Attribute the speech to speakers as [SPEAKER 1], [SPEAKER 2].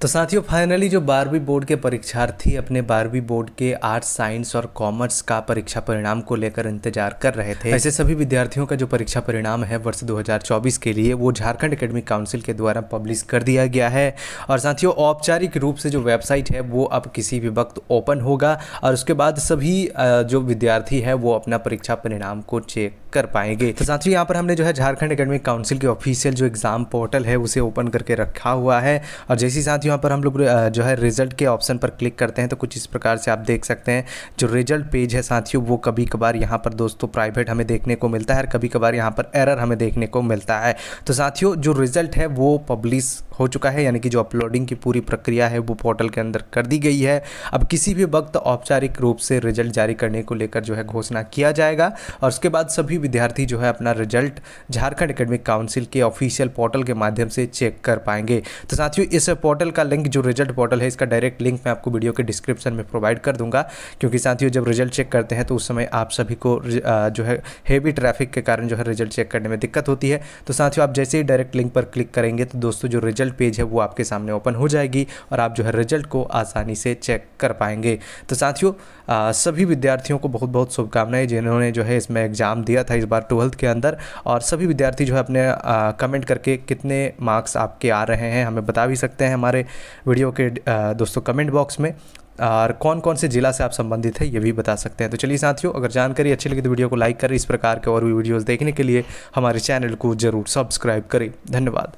[SPEAKER 1] तो साथियों फाइनली जो बारहवीं बोर्ड के परीक्षार्थी अपने बारहवीं बोर्ड के आर्ट्स साइंस और कॉमर्स का परीक्षा परिणाम को लेकर इंतजार कर रहे थे ऐसे सभी विद्यार्थियों का जो परीक्षा परिणाम है वर्ष 2024 के लिए वो झारखंड एकेडमिक काउंसिल के द्वारा पब्लिश कर दिया गया है और साथियों औपचारिक रूप से जो वेबसाइट है वो अब किसी भी वक्त ओपन होगा और उसके बाद सभी जो विद्यार्थी है वो अपना परीक्षा परिणाम को चेक कर पाएंगे तो साथियों यहाँ पर हमने जो है झारखंड एकेडमिक काउंसिल की ऑफिशियल जो एग्ज़ाम पोर्टल है उसे ओपन करके रखा हुआ है और जैसे ही साथ यहाँ पर हम लोग जो है रिजल्ट के ऑप्शन पर क्लिक करते हैं तो कुछ इस प्रकार से आप देख सकते हैं जो रिजल्ट पेज है साथियों वो कभी कभार यहाँ पर दोस्तों प्राइवेट हमें देखने को मिलता है और कभी कभार यहाँ पर एरर हमें देखने को मिलता है तो साथियों जो रिजल्ट है वो पब्लिश हो चुका है यानी कि जो अपलोडिंग की पूरी प्रक्रिया है वो पोर्टल के अंदर कर दी गई है अब किसी भी वक्त औपचारिक रूप से रिजल्ट जारी करने को लेकर जो है घोषणा किया जाएगा और उसके बाद सभी विद्यार्थी जो है अपना रिजल्ट झारखंड एकेडमिक काउंसिल के ऑफिशियल पोर्टल के माध्यम से चेक कर पाएंगे तो साथियों इस पोर्टल का लिंक जो रिजल्ट पोर्टल है इसका डायरेक्ट लिंक मैं आपको वीडियो के डिस्क्रिप्शन में प्रोवाइड कर दूंगा क्योंकि साथियों जब रिजल्ट चेक करते हैं तो उस समय आप सभी को जो है हेवी ट्रैफिक के कारण जो है रिजल्ट चेक करने में दिक्कत होती है तो साथियों आप जैसे ही डायरेक्ट लिंक पर क्लिक करेंगे तो दोस्तों जो रिजल्ट पेज है वो आपके सामने ओपन हो जाएगी और आप जो है रिजल्ट को आसानी से चेक कर पाएंगे तो साथियों सभी विद्यार्थियों को बहुत बहुत शुभकामनाएं जिन्होंने जो है इसमें एग्ज़ाम दिया था इस बार ट्वेल्थ के अंदर और सभी विद्यार्थी जो है अपने कमेंट करके कितने मार्क्स आपके आ रहे हैं हमें बता भी सकते हैं हमारे वीडियो के दोस्तों कमेंट बॉक्स में और कौन कौन से ज़िला से आप संबंधित है ये भी बता सकते हैं तो चलिए साथियों अगर जानकारी अच्छी लगी तो वीडियो को लाइक करें इस प्रकार के और भी वीडियोज़ देखने के लिए हमारे चैनल को ज़रूर सब्सक्राइब करें धन्यवाद